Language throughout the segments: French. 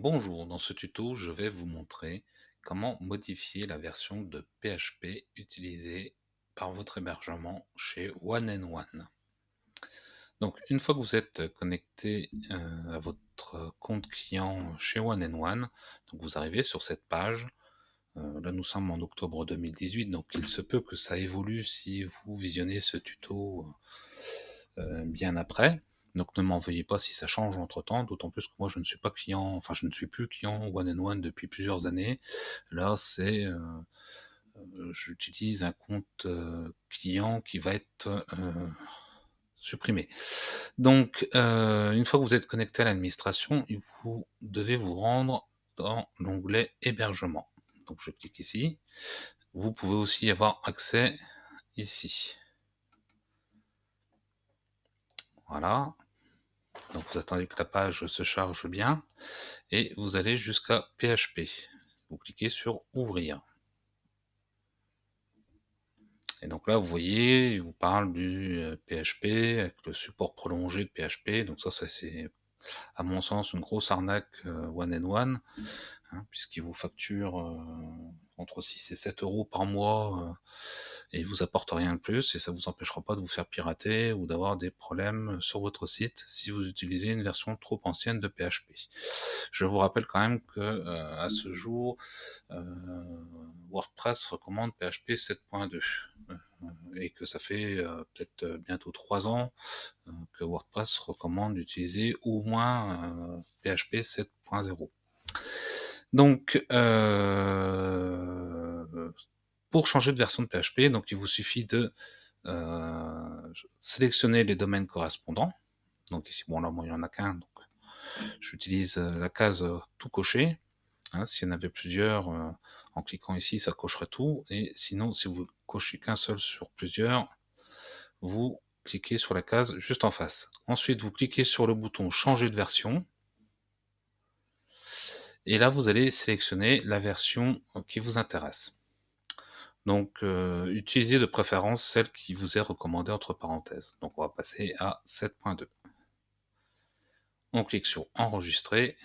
Bonjour, dans ce tuto, je vais vous montrer comment modifier la version de PHP utilisée par votre hébergement chez One and One. Donc, une fois que vous êtes connecté euh, à votre compte client chez One and One, donc vous arrivez sur cette page. Euh, là, nous sommes en octobre 2018, donc il se peut que ça évolue si vous visionnez ce tuto euh, bien après. Donc ne m'en veuillez pas si ça change entre-temps, d'autant plus que moi je ne suis pas client, enfin je ne suis plus client One and One depuis plusieurs années. Là, c'est euh, euh, j'utilise un compte euh, client qui va être supprimé. Donc une fois que vous êtes connecté à l'administration, vous devez vous rendre dans l'onglet hébergement. Donc je clique ici. Vous pouvez aussi avoir accès ici. Voilà. Donc vous attendez que la page se charge bien et vous allez jusqu'à PHP. Vous cliquez sur Ouvrir. Et donc là, vous voyez, il vous parle du PHP euh, avec le support prolongé de PHP. Donc ça, ça c'est à mon sens une grosse arnaque euh, one and one, hein, puisqu'il vous facture euh, entre 6 et 7 euros par mois et vous apporte rien de plus et ça vous empêchera pas de vous faire pirater ou d'avoir des problèmes euh, sur votre site si vous utilisez une version trop ancienne de PHP. Je vous rappelle quand même que euh, à ce jour, euh, WordPress recommande PHP 7.2 et que ça fait peut-être bientôt trois ans que WordPress recommande d'utiliser au moins PHP 7.0. Donc euh, pour changer de version de PHP. Donc, il vous suffit de euh, sélectionner les domaines correspondants. Donc, ici, bon, là, moi, il n'y en a qu'un. Donc, j'utilise euh, la case euh, tout cocher. Hein, s'il y en avait plusieurs, en cliquant ici, ça cocherait tout. Et sinon, si vous cochez qu'un seul sur plusieurs, vous cliquez sur la case juste en face. Ensuite, vous cliquez sur le bouton changer de version. Et là, vous allez sélectionner la version qui vous intéresse. Donc, euh, utilisez de préférence celle qui vous est recommandée entre parenthèses. Donc, on va passer à 7.2. On clique sur Enregistrer.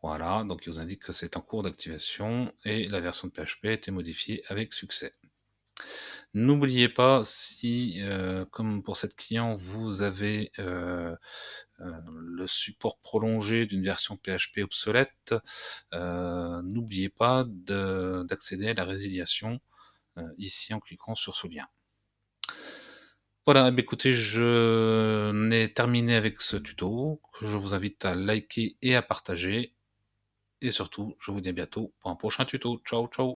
Voilà, donc il vous indique que c'est en cours d'activation et la version de PHP a été modifiée avec succès. N'oubliez pas, si, euh, comme pour cette client, vous avez euh, euh, le support prolongé d'une version PHP obsolète, n'oubliez pas d'accéder à la résiliation ici en cliquant sur ce lien. Voilà, eh écoutez, je n'ai terminé avec ce tuto. Je vous invite à liker et à partager. Et surtout, je vous dis à bientôt pour un prochain tuto. Ciao, ciao